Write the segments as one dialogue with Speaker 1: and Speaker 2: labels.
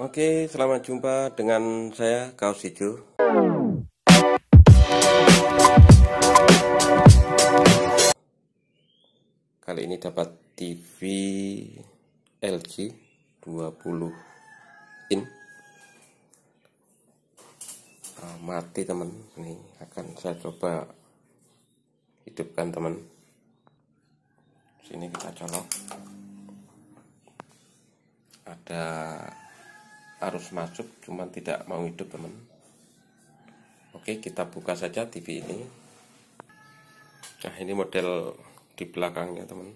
Speaker 1: Oke, selamat jumpa dengan saya Kaos Hijau. Kali ini dapat TV LG 20 in. Ah, mati teman, ini akan saya coba hidupkan teman. Sini kita colok. Ada arus masuk cuman tidak mau hidup teman oke kita buka saja TV ini nah ini model di belakangnya teman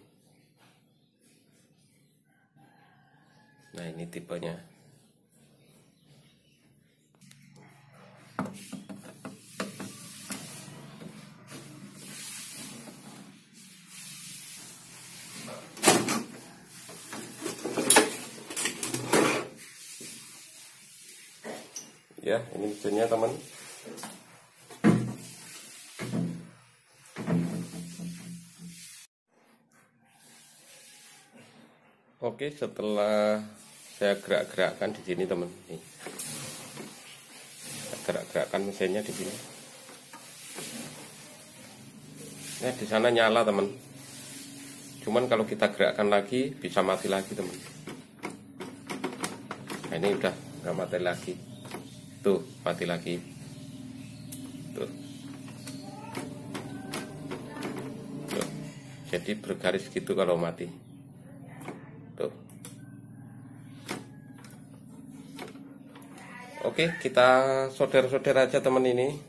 Speaker 1: nah ini tipenya ya ini mesinnya teman Oke setelah saya gerak-gerakkan di sini teman ini gerak-gerakkan mesinnya di sini nah di sana nyala teman cuman kalau kita gerakkan lagi bisa mati lagi teman nah, ini udah nggak mati lagi tuh mati lagi tuh tuh jadi bergaris gitu kalau mati tuh oke kita solder-solder aja temen ini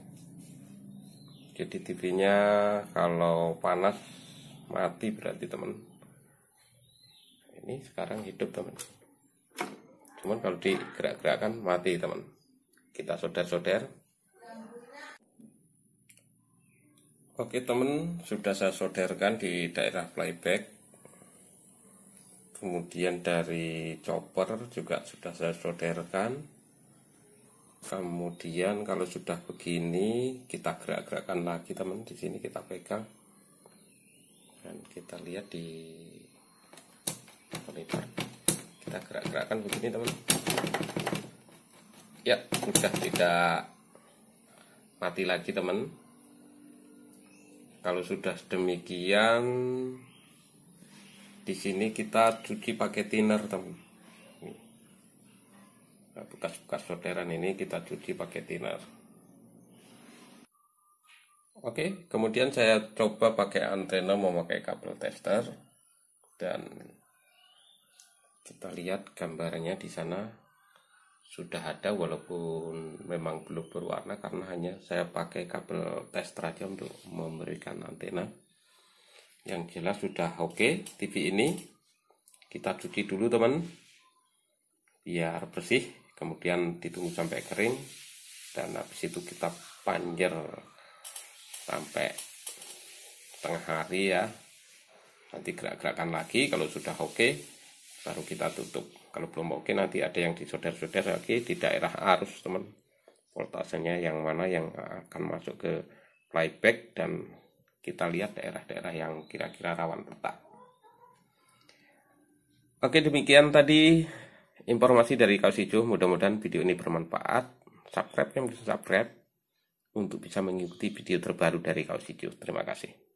Speaker 1: jadi TV nya kalau panas mati berarti temen ini sekarang hidup temen cuman kalau digerak-gerakkan mati teman kita solder-solder Oke temen sudah saya solderkan di daerah playback kemudian dari chopper juga sudah saya solderkan kemudian kalau sudah begini kita gerak-gerakkan lagi temen di sini kita pegang dan kita lihat di monitor kita gerak-gerakkan begini teman ya sudah tidak mati lagi teman kalau sudah demikian di sini kita cuci pakai thinner teman nah, bekas-bekas solderan ini kita cuci pakai thinner oke kemudian saya coba pakai antena memakai kabel tester dan kita lihat gambarnya di sana sudah ada walaupun memang belum berwarna karena hanya saya pakai kabel tester saja untuk memberikan antena yang jelas sudah oke okay. TV ini kita cuci dulu teman biar bersih kemudian ditunggu sampai kering dan habis itu kita panjer sampai tengah hari ya nanti gerak-gerakan lagi kalau sudah oke okay, baru kita tutup kalau belum oke nanti ada yang di saudara-saudara lagi di daerah arus teman voltasenya yang mana yang akan masuk ke playback dan kita lihat daerah-daerah yang kira-kira rawan retak Oke demikian tadi informasi dari Kaos mudah-mudahan video ini bermanfaat subscribe yang bisa subscribe untuk bisa mengikuti video terbaru dari Kaos terima kasih